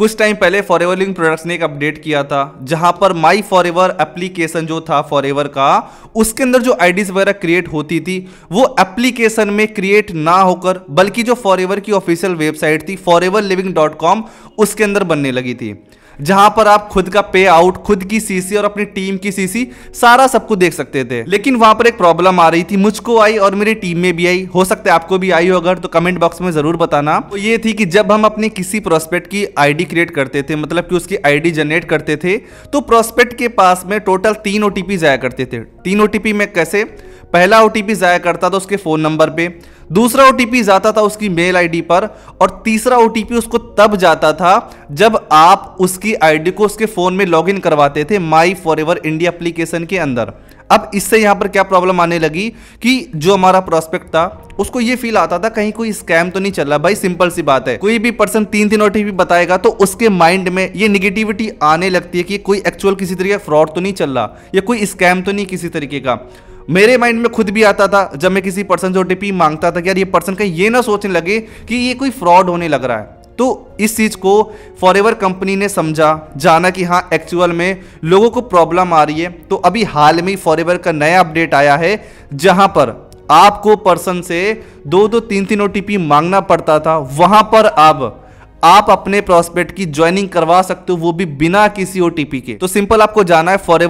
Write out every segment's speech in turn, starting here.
कुछ टाइम पहले ever link products ने एक अपडेट किया था जहां पर माई एवर एप्लीकेशन जो था एवर का उसके अंदर जो आईडीज वगैरह क्रिएट होती थी वो एप्लीकेशन में क्रिएट ना होकर बल्कि जो एवर की ऑफिशियल वेबसाइट थी फॉर उसके अंदर बनने लगी थी जहां पर आप खुद का पे आउट खुद की सीसी और अपनी टीम की सीसी सारा सबको देख सकते थे लेकिन वहां पर एक प्रॉब्लम आ रही थी मुझको आई और मेरी टीम में भी आई हो सकता है आपको भी आई हो अगर तो कमेंट बॉक्स में जरूर बताना तो ये थी कि जब हम अपने किसी प्रोस्पेक्ट की आईडी क्रिएट करते थे मतलब कि उसकी आईडी जनरेट करते थे तो प्रोस्पेक्ट के पास में टोटल तीन ओटीपी जाया करते थे तीन ओटीपी में कैसे पहला ओ जाया करता था उसके फ़ोन नंबर पे दूसरा ओ जाता था उसकी मेल आईडी पर और तीसरा ओ उसको तब जाता था जब आप उसकी आईडी को उसके फ़ोन में लॉगिन करवाते थे my for ever India application के अंदर अब इससे यहाँ पर क्या प्रॉब्लम आने लगी कि जो हमारा प्रोस्पेक्ट था उसको ये फील आता था कहीं कोई स्कैम तो नहीं चल रहा भाई सिंपल सी बात है कोई भी पर्सन तीन तीन ओटीपी बताएगा तो उसके माइंड में ये निगेटिविटी आने लगती है कि कोई एक्चुअल किसी तरीके का फ्रॉड तो नहीं चल रहा या कोई स्कैम तो नहीं किसी तरीके का मेरे माइंड में खुद भी आता था जब मैं किसी पर्सन से ओ मांगता था कि यार ये पर्सन कहीं ये ना सोचने लगे कि ये कोई फ्रॉड होने लग रहा है तो इस चीज़ को फॉर कंपनी ने समझा जाना कि हाँ एक्चुअल में लोगों को प्रॉब्लम आ रही है तो अभी हाल में ही फॉर का नया अपडेट आया है जहां पर आपको पर्सन से दो दो तीन तीन ओ मांगना पड़ता था वहां पर अब आप अपने प्रोस्पेक्ट की ज्वाइनिंग करवा सकते हो वो भी बिना किसी ओटीपी के तो सिंपल आपको जाना है फॉर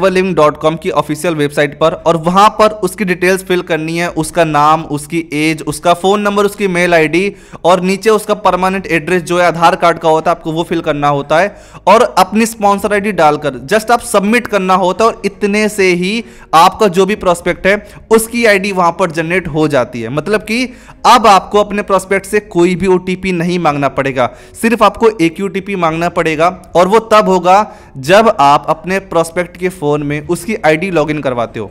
की ऑफिशियल वेबसाइट पर और वहां पर उसकी डिटेल्स फिल करनी है उसका नाम उसकी एज उसका फोन नंबर उसकी मेल आईडी और नीचे उसका परमानेंट एड्रेस जो है आधार कार्ड का होता है आपको वो फिल करना होता है और अपनी स्पॉन्सर आई डालकर जस्ट आप सबमिट करना होता है और इतने से ही आपका जो भी प्रोस्पेक्ट है उसकी आईडी वहां पर जनरेट हो जाती है मतलब कि अब आपको अपने प्रोस्पेक्ट से कोई भी ओ नहीं मांगना पड़ेगा सिर्फ आपको एक ही मांगना पड़ेगा और वो तब होगा जब आप अपने प्रोस्पेक्ट के फ़ोन में उसकी आईडी लॉगिन करवाते हो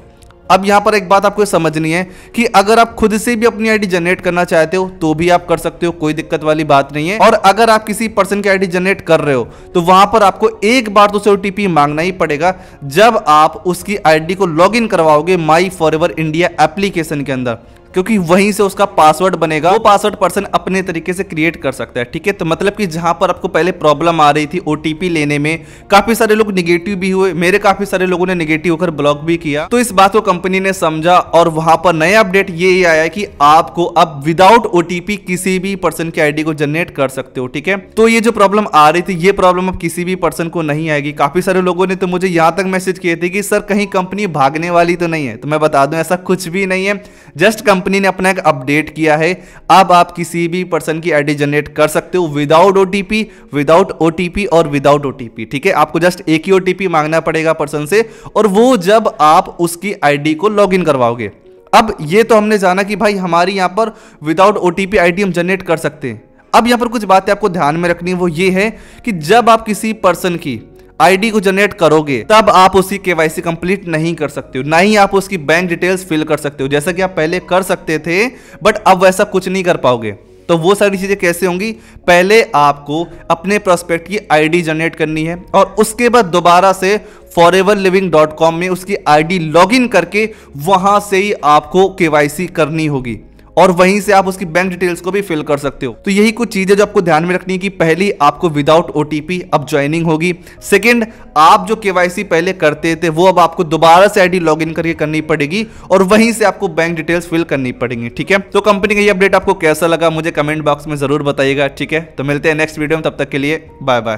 अब यहाँ पर एक बात आपको समझनी है कि अगर आप खुद से भी अपनी आईडी जनरेट करना चाहते हो तो भी आप कर सकते हो कोई दिक्कत वाली बात नहीं है और अगर आप किसी पर्सन की आईडी जनरेट कर रहे हो तो वहां पर आपको एक बार तो उसे ओटीपी मांगना ही पड़ेगा जब आप उसकी आईडी को लॉग इन करवाओगे my for ever India application के अंदर क्योंकि वहीं से उसका पासवर्ड बनेगा वो पासवर्ड पर्सन अपने तरीके से क्रिएट कर सकता है ठीक है तो मतलब कि जहां पर आपको पहले प्रॉब्लम आ रही थी ओ लेने में काफी सारे लोग निगेटिव भी हुए मेरे काफी सारे लोगों ने निगेटिव होकर ब्लॉक भी किया तो इस बात को कंपनी ने समझा और वहां पर नया अपडेट ये आया कि आपको अब विदाउट ओ किसी भी पर्सन की आईडी को जनरेट कर सकते हो ठीक है तो ये जो प्रॉब्लम आ रही थी ये प्रॉब्लम अब किसी भी पर्सन को नहीं आएगी काफी सारे लोगों ने तो मुझे यहां तक मैसेज किए थे कि सर कहीं कंपनी भागने वाली तो नहीं है तो मैं बता दू ऐसा कुछ भी नहीं है जस्ट कंपनी ने अपना एक अपडेट किया है अब आप किसी भी पर्सन की आईडी जनरेट कर सकते हो विदाउट ओटीपी विदाउट ओटीपी और विदाउट ओटीपी ठीक है आपको जस्ट एक ही ओटीपी मांगना पड़ेगा पर्सन से और वो जब आप उसकी आईडी को लॉगिन करवाओगे अब ये तो हमने जाना कि भाई हमारी यहाँ पर विदाउट ओटीपी आईडी हम जनरेट कर सकते हैं अब यहाँ पर कुछ बातें आपको ध्यान में रखनी है वो ये है कि जब आप किसी पर्सन की आईडी को जनरेट करोगे तब आप उसकी केवाईसी कंप्लीट नहीं कर सकते हो ना ही आप उसकी बैंक डिटेल्स फिल कर सकते हो जैसा कि आप पहले कर सकते थे बट अब वैसा कुछ नहीं कर पाओगे तो वो सारी चीज़ें कैसे होंगी पहले आपको अपने प्रोस्पेक्ट की आईडी जनरेट करनी है और उसके बाद दोबारा से लिविंग डॉट कॉम में उसकी आईडी लॉगिन करके वहां से ही आपको केवाईसी करनी होगी और वहीं से आप उसकी बैंक डिटेल्स को भी फिल कर सकते हो तो यही कुछ चीजें जो आपको ध्यान में रखनी है कि पहली आपको विदाउट ओटीपी अब ज्वाइनिंग होगी सेकेंड आप जो केवाईसी पहले करते थे वो अब आपको दोबारा से आईडी इन करके करनी पड़ेगी और वहीं से आपको बैंक डिटेल्स फिल करनी पड़ेगी ठीक है तो कंपनी का ये अपडेट आपको कैसा लगा मुझे कमेंट बॉक्स में जरूर बताइएगा ठीक है तो मिलते हैं नेक्स्ट वीडियो में तब तक के लिए बाय बाय